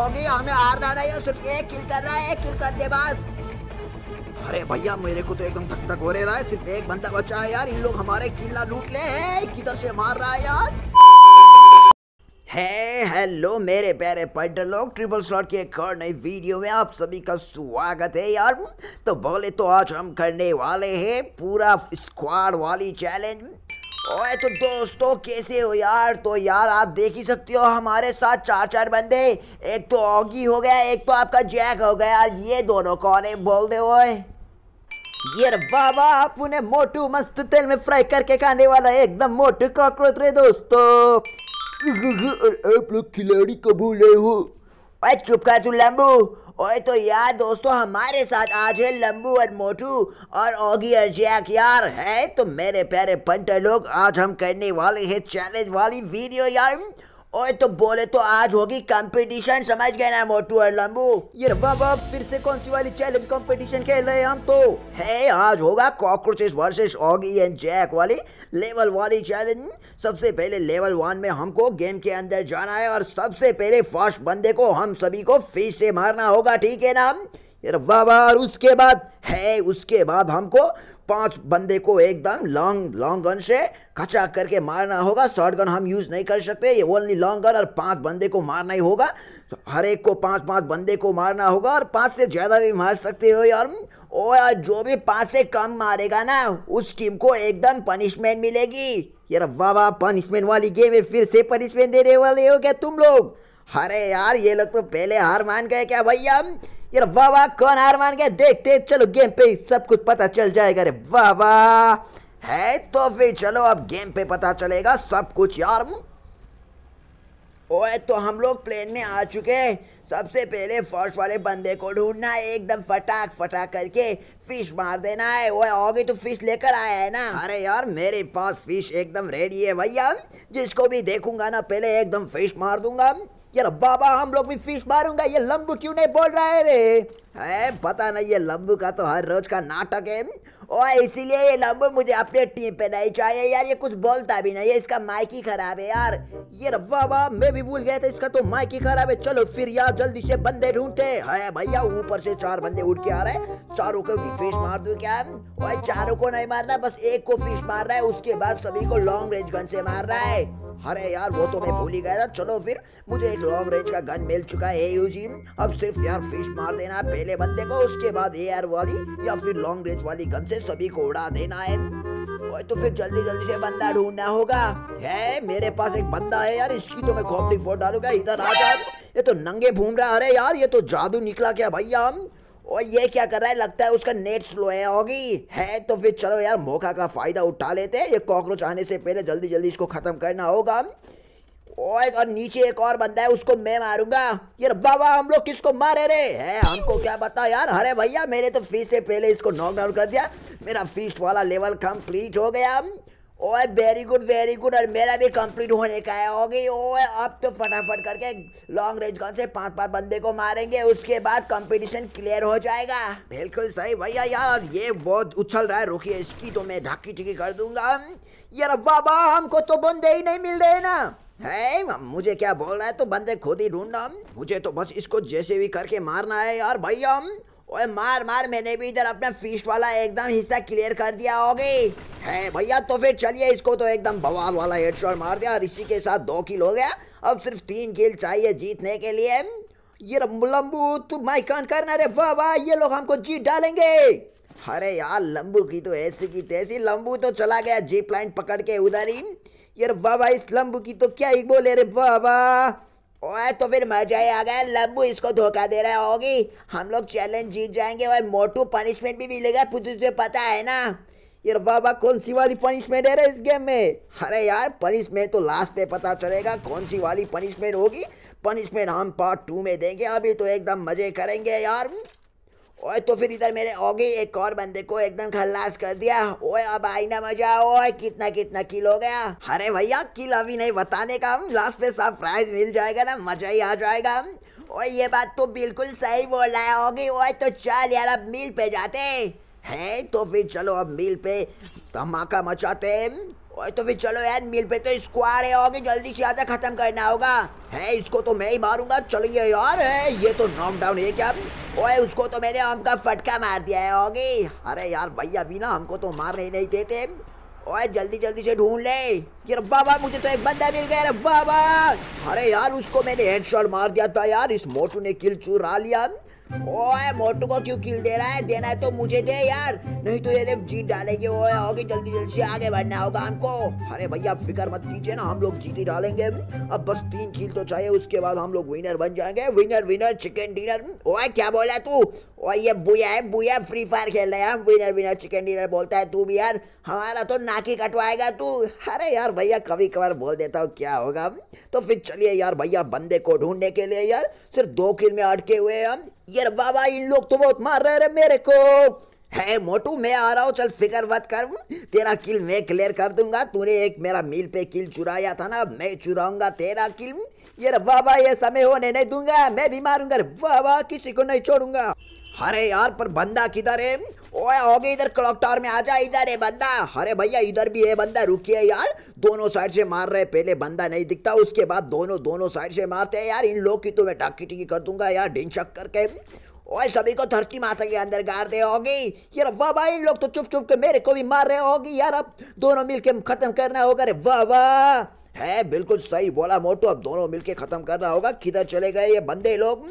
होगी हमें हार ना रही है सिर्फ एक किल कर रहा है एक किल कर दे बस अरे भैया मेरे को तो एकदम धक धक हो रहा है सिर्फ एक बंदा बचा है यार इन लोग हमारे किला लूट ले किधर से मार रहा है यार है हेलो मेरे प्यारे पैटर लोग ट्रिपल स्लॉट के एक और नई वीडियो में आप सभी का स्वागत है यार तो बोले तो आज हम करने वाले हैं पूरा स्क्वाड वाली चैलेंज ओए तो दोस्तों कैसे हो यार तो यार आप देख ही सकते हो हमारे साथ चार चार बंदे एक तो ऑगी हो गया एक तो आपका जैक हो गया यार ये दोनों कौन है बोल दे ओए यार बाबा आप उन्हें मोटू मस्त तेल में फ्राई करके खाने वाला एकदम मोटू कॉकरोच रे दोस्तों आप लोग खिलाड़ी कबूल भूले हो चुप कर तू लंबू ओए तो यार दोस्तों हमारे साथ आज है लंबू और मोटू और ओगी और जैक यार है तो मेरे प्यारे पंटर लोग आज हम करने वाले हैं चैलेंज वाली वीडियो यार ओए तो बोले तो आज होगी कंपटीशन समझ गए ना मोटू और लंबू ये बाबा फिर से कौन सी वाली चैलेंज कंपटीशन खेल रहे हम तो है आज होगा cockroaches versus Oggy and Jack वाली लेवल वाली चैलेंज सबसे पहले लेवल वन में हमको गेम के अंदर जाना है और सबसे पहले फर्स्ट बंदे को हम सभी को फिश से मारना होगा ठीक है ना ये वाह और उसके बाद है उसके बाद हमको पांच बंदे को एकदम लॉन्ग लॉन्ग गन से खचा करके मारना होगा शॉर्ट गन हम यूज़ नहीं कर सकते ये ओनली लॉन्ग गन और पांच बंदे को मारना ही होगा तो हर एक को पांच पांच बंदे को मारना होगा और पांच से ज़्यादा भी मार सकते हो यार ओ यार जो भी पांच से कम मारेगा ना उस टीम को एकदम पनिशमेंट मिलेगी यार वाह वाह पनिशमेंट वाली गेम है फिर से पनिशमेंट देने वाले हो क्या तुम लोग अरे यार ये लोग तो पहले हार मान गए क्या भैया यार वाह वाह कौन हार मान गया देखते चलो गेम पे सब कुछ पता चल जाएगा अरे वाह वाह है तो फिर चलो अब गेम पे पता चलेगा सब कुछ यार ओए तो हम लोग प्लेन में आ चुके हैं सबसे पहले फर्स्ट वाले बंदे को ढूंढना है एकदम फटाक फटाक करके फिश मार देना है वो होगी तो फिश लेकर आया है ना अरे यार मेरे पास फिश एकदम रेडी है भैया जिसको भी देखूंगा ना पहले एकदम फिश मार दूंगा यार बाबा हम लोग भी फिश मारूंगा ये लंबू क्यों नहीं बोल रहा है रे है पता नहीं ये लंबू का तो हर रोज का नाटक है और इसीलिए ये लंबू मुझे अपने टीम पे नहीं चाहिए यार ये कुछ बोलता भी नहीं है इसका माइक ही खराब है यार ये बाबा मैं भी भूल गया था इसका तो माइक ही खराब है चलो फिर यार जल्दी से बंदे ढूंढते है भैया ऊपर से चार बंदे उठ के आ रहे हैं चारों को फिश मार दो क्या और चारों को नहीं मारना बस एक को फिश मार रहा है उसके बाद सभी को लॉन्ग रेंज गन से मार रहा है अरे यार वो तो मैं भूल ही गया था चलो फिर मुझे एक लॉन्ग रेंज का गन मिल चुका है यूजी अब सिर्फ यार फिश मार देना पहले बंदे को उसके बाद एआर वाली या फिर लॉन्ग रेंज वाली गन से सभी को उड़ा देना है तो फिर जल्दी जल्दी से बंदा ढूंढना होगा है मेरे पास एक बंदा है यार इसकी तो मैं खोपड़ी फोड़ डालूंगा इधर आ जा ये तो नंगे भूम रहा अरे यार ये तो जादू निकला क्या भैया हम और ये क्या कर रहा है लगता है उसका नेट स्लो है होगी है तो फिर चलो यार मौका का फायदा उठा लेते हैं ये कॉकरोच आने से पहले जल्दी जल्दी इसको खत्म करना होगा ओए और नीचे एक और बंदा है उसको मैं मारूंगा यार बाबा हम लोग किसको मारे रे है हमको क्या बता यार अरे भैया मैंने तो फीस से पहले इसको नॉक डाउन कर दिया मेरा फीस वाला लेवल कंप्लीट हो गया ओए वेरी गुड वेरी गुड और मेरा भी कंप्लीट होने का है हो गई ओए अब तो फटाफट करके लॉन्ग रेंज गन से पांच पांच बंदे को मारेंगे उसके बाद कंपटीशन क्लियर हो जाएगा बिल्कुल सही भैया यार ये बहुत उछल रहा है रुकिए इसकी तो मैं ढाकी टिकी कर दूंगा यार बाबा हमको तो बंदे ही नहीं मिल रहे ना है मुझे क्या बोल रहा है तो बंदे खुद ही ढूंढना मुझे तो बस इसको जैसे भी करके मारना है यार भैया ओए मार मार मैंने भी इधर अपना फीस वाला एकदम हिस्सा क्लियर कर दिया होगी है भैया तो फिर चलिए इसको तो एकदम बवाल वाला हेडशॉट मार दिया और इसी के साथ दो किल हो गया अब सिर्फ तीन किल चाहिए जीतने के लिए ये लंबू तू माई कान करना रे वाह वाह ये लोग हमको जीत डालेंगे अरे यार लंबू की तो ऐसी की तैसी लंबू तो चला गया जीप लाइन पकड़ के उधर ही यार वाह वाह इस लंबू की तो क्या ही बोले रे वाह वाह ओए तो फिर मजा ही आ गया लम्बू इसको धोखा दे रहा होगी हम लोग चैलेंज जीत जाएंगे और मोटू पनिशमेंट भी मिलेगा तुझे पता है ना यार बाबा कौन सी वाली पनिशमेंट है रे इस गेम में अरे यार पनिशमेंट तो लास्ट पे पता चलेगा कौन सी वाली पनिशमेंट होगी पनिशमेंट हम पार्ट टू में देंगे अभी तो एकदम मजे करेंगे यार ओए तो फिर इधर मेरे ओगी एक और बंदे को एकदम खल्लास कर दिया ओए अब आई ना मजा ओए कितना कितना किल हो गया अरे भैया किल अभी नहीं बताने का हम लास्ट पे सब प्राइज मिल जाएगा ना मजा ही आ जाएगा ओए ये बात तो बिल्कुल सही बोल रहा है होगी ओए तो चल यार अब मिल पे जाते हैं तो फिर चलो अब मिल पे धमाका मचाते हैं ओए तो फिर चलो यार मिल पे तो स्क्वाड है होगी जल्दी से आजा खत्म करना होगा है इसको तो मैं ही मारूंगा चलिए यार है ये तो नॉक डाउन है क्या ओए उसको तो मैंने आम का फटका मार दिया है होगी अरे यार भैया अभी ना हमको तो मार ही नहीं देते ओए जल्दी जल्दी से ढूंढ ले यार बाबा मुझे तो एक बंदा मिल गया बाबा अरे यार उसको मैंने हेडशॉट मार दिया था यार इस मोटू ने किल चुरा लिया ओए मोटू को क्यों किल दे रहा है देना है तो मुझे दे यार नहीं तो ये देख जीत डालेंगे वो होगी जल्दी जल्दी से आगे बढ़ना होगा हमको अरे भैया फिक्र मत कीजिए ना हम लोग जीत ही डालेंगे अब बस तीन खील तो चाहिए उसके बाद हम लोग विनर बन जाएंगे विनर विनर चिकन डिनर ओए क्या बोला तू और ये बुया है बुया फ्री फायर खेल रहे हैं विनर विनर चिकन डिनर बोलता है तू भी यार हमारा तो नाकी कटवाएगा तू अरे यार भैया कभी कभार बोल देता हूँ क्या होगा तो फिर चलिए यार भैया बंदे को ढूंढने के लिए यार सिर्फ दो किल में अटके हुए हम यार बाबा इन लोग तो बहुत मार रहे मेरे को है मोटू मैं आ रहा हूँ चल फिकर मत कर तेरा किल मैं क्लियर कर दूंगा तूने एक मेरा मील पे किल चुराया था ना मैं चुराऊंगा तेरा किल यार बाबा ये समय होने नहीं दूंगा मैं भी मारूंगा बाबा किसी को नहीं छोड़ूंगा अरे यार पर बंदा किधर है ओए होगी इधर क्लॉक टावर में आ जा इधर है बंदा अरे भैया इधर भी है बंदा रुकिए यार दोनों साइड से मार रहे पहले बंदा नहीं दिखता उसके बाद दोनों दोनों साइड से मारते हैं यार इन लोग की तो मैं टाकी टिकी कर दूंगा यार डिन शक करके ओए सभी को धरती माता के अंदर गाड़ दे होगी यार वाह भाई इन लोग तो चुप चुप के मेरे को भी मार रहे होगी यार अब दोनों मिल के खत्म करना होगा अरे वाह वाह है बिल्कुल सही बोला मोटू अब दोनों मिलके खत्म करना होगा किधर चले गए ये बंदे लोग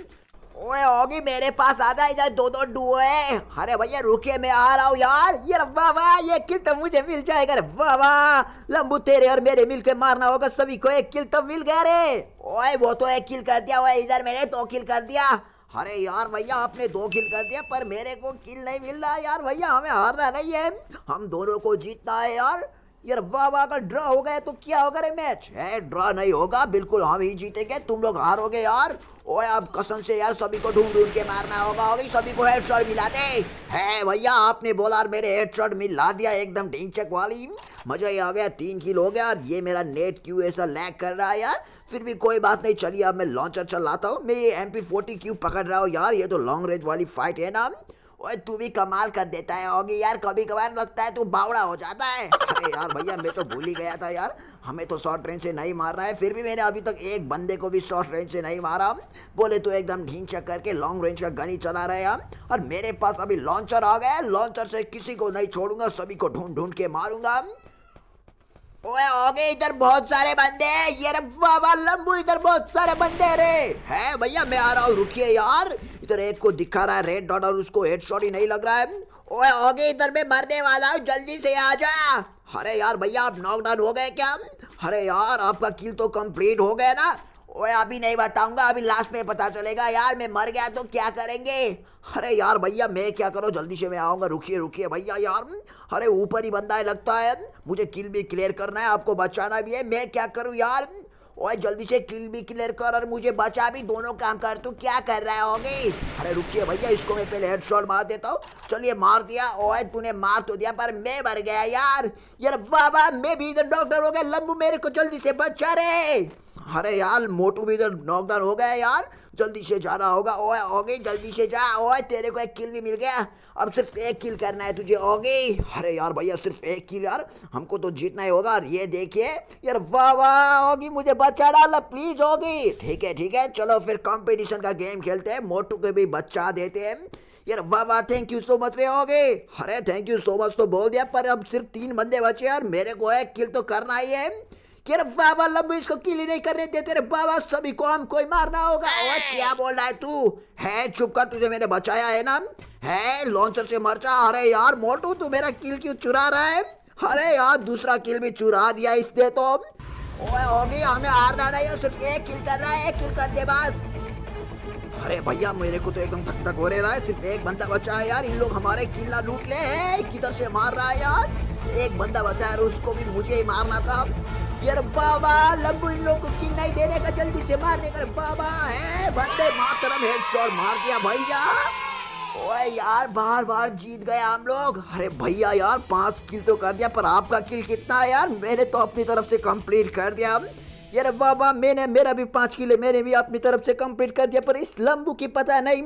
ओए होगी मेरे पास आ जाए इधर दो दो डुओ है अरे भैया रुकिए मैं आ रहा हूँ यार ये वाह वाह ये किल तो मुझे मिल जाएगा अरे वाह वाह लंबू तेरे और मेरे मिल के मारना होगा सभी को एक किल तो मिल गया रे ओए वो तो एक किल कर दिया ओए इधर मैंने दो किल कर दिया अरे यार भैया आपने दो किल कर दिया पर मेरे को किल नहीं मिल रहा यार भैया हमें हारना नहीं है हम दोनों को जीतना है यार यार वाह वाह अगर ड्रॉ हो गए तो क्या होगा रे मैच है ड्रॉ नहीं होगा बिल्कुल हम ही जीतेंगे तुम लोग हारोगे यार ओए अब कसम से यार सभी को ढूंढ ढूंढ के मारना होगा होगी सभी को हेडशॉट मिला दे है भैया आपने बोला और मेरे हेडशॉट मिला दिया एकदम ढींचक वाली मजा ही आ गया तीन किल हो गया और ये मेरा नेट क्यों ऐसा लैग कर रहा है यार फिर भी कोई बात नहीं चलिए अब मैं लॉन्चर चलाता हूँ मैं ये एम पी फोर्टी क्यों पकड़ रहा हूँ यार ये तो लॉन्ग रेंज वाली फाइट है ना ओए तू भी कमाल कर देता है होगी यार कभी कभार लगता है तू बावड़ा हो जाता है अरे यार भैया मैं तो भूल ही गया था यार हमें तो शॉर्ट रेंज से नहीं मार रहा है फिर भी मैंने अभी तक एक बंदे को भी शॉर्ट रेंज से नहीं मारा बोले तो एकदम ढींग चक करके लॉन्ग रेंज का गन ही चला रहे हम और मेरे पास अभी लॉन्चर आ गया लॉन्चर से किसी को नहीं छोड़ूंगा सभी को ढूंढ ढूंढ के मारूंगा ओए ओगे इधर बहुत सारे बंदे हैं ये रे वाह वाह लंबू इधर बहुत सारे बंदे रे है भैया मैं आ रहा हूँ रुकिए यार इधर एक को दिखा रहा है रेड डॉट और उसको हेडशॉट ही नहीं लग रहा है ओए आगे इधर में मरने वाला हूँ जल्दी से आ जा अरे यार भैया आप नॉकडाउन हो गए क्या अरे यार आपका किल तो कंप्लीट हो गया ना ओए अभी नहीं बताऊंगा अभी लास्ट में पता चलेगा यार मैं मर गया तो क्या करेंगे अरे यार भैया मैं क्या करूँ जल्दी से मैं आऊंगा रुकिए रुकिए भैया यार अरे ऊपर ही बंदा है लगता है मुझे किल भी क्लियर करना है आपको बचाना भी है मैं क्या करूँ यार और जल्दी से किल भी क्लियर कर और मुझे बचा भी दोनों काम कर तू क्या कर रहा होगी अरे रुकिए भैया इसको मैं पहले हेडशॉट मार देता हूँ चलिए मार दिया ओए तूने मार तो दिया पर मैं मर गया यार यार वाह वाह मैं भी इधर डॉक्टर हो गया लंबू मेरे को जल्दी से बचा रहे अरे यार मोटू भी इधर नॉकडाउन हो गया यार जल्दी से जाना होगा ओए ओगी जल्दी से जा ओए तेरे को एक किल भी मिल गया अब सिर्फ एक किल करना है तुझे ओगी अरे यार भैया सिर्फ एक किल यार हमको तो जीतना ही होगा और ये देखिए यार वाह वाह होगी मुझे बच्चा डाला प्लीज होगी ठीक है ठीक है चलो फिर कंपटीशन का गेम खेलते हैं मोटू को भी बच्चा देते हैं यार वाह वाह थैंक यू सो मच रे होगे अरे थैंक यू सो मच तो बोल दिया पर अब सिर्फ तीन बंदे बचे यार मेरे को एक किल तो करना ही है कि अरे बाबा लंबू इसको किली नहीं करने देते रे बाबा सभी को हम कोई मारना होगा ओ क्या बोल रहा है तू है चुप कर तुझे मैंने बचाया है ना है लॉन्चर से मरचा अरे यार मोटू तू मेरा किल क्यों चुरा रहा है अरे यार दूसरा किल भी चुरा दिया इसने तो ओए होगी हमें हारना नहीं है सिर्फ एक किल कर रहा है एक किल कर दे बस अरे भैया मेरे को तो एकदम धक धक हो रहे रहा है सिर्फ एक बंदा बचा है यार इन लोग हमारे किला लूट ले किधर से मार रहा है यार एक बंदा बचा है उसको भी मुझे ही मारना था यार बाबा लंबू इन लोग को किल नहीं देने का जल्दी से मारने का बाबा है बंदे मातरम हेडशॉट मार दिया भैया ओए यार बार बार जीत गए हम लोग अरे भैया यार पांच किल तो कर दिया पर आपका किल कितना है यार मैंने तो अपनी तरफ से कंप्लीट कर दिया यार बाबा मैंने मेरा भी पांच किल मैंने भी अपनी तरफ से कंप्लीट कर दिया पर इस लंबू की पता नहीं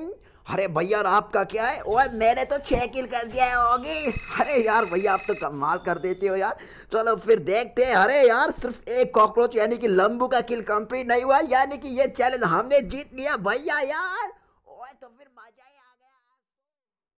अरे भैया और आपका क्या है ओए मैंने तो छः किल कर दिया है होगी अरे यार भैया आप तो कमाल कर देते हो यार चलो फिर देखते हैं अरे यार सिर्फ एक कॉकरोच यानी कि लंबू का किल कंप्लीट नहीं हुआ यानी कि ये चैलेंज हमने जीत लिया भैया यार ओए तो फिर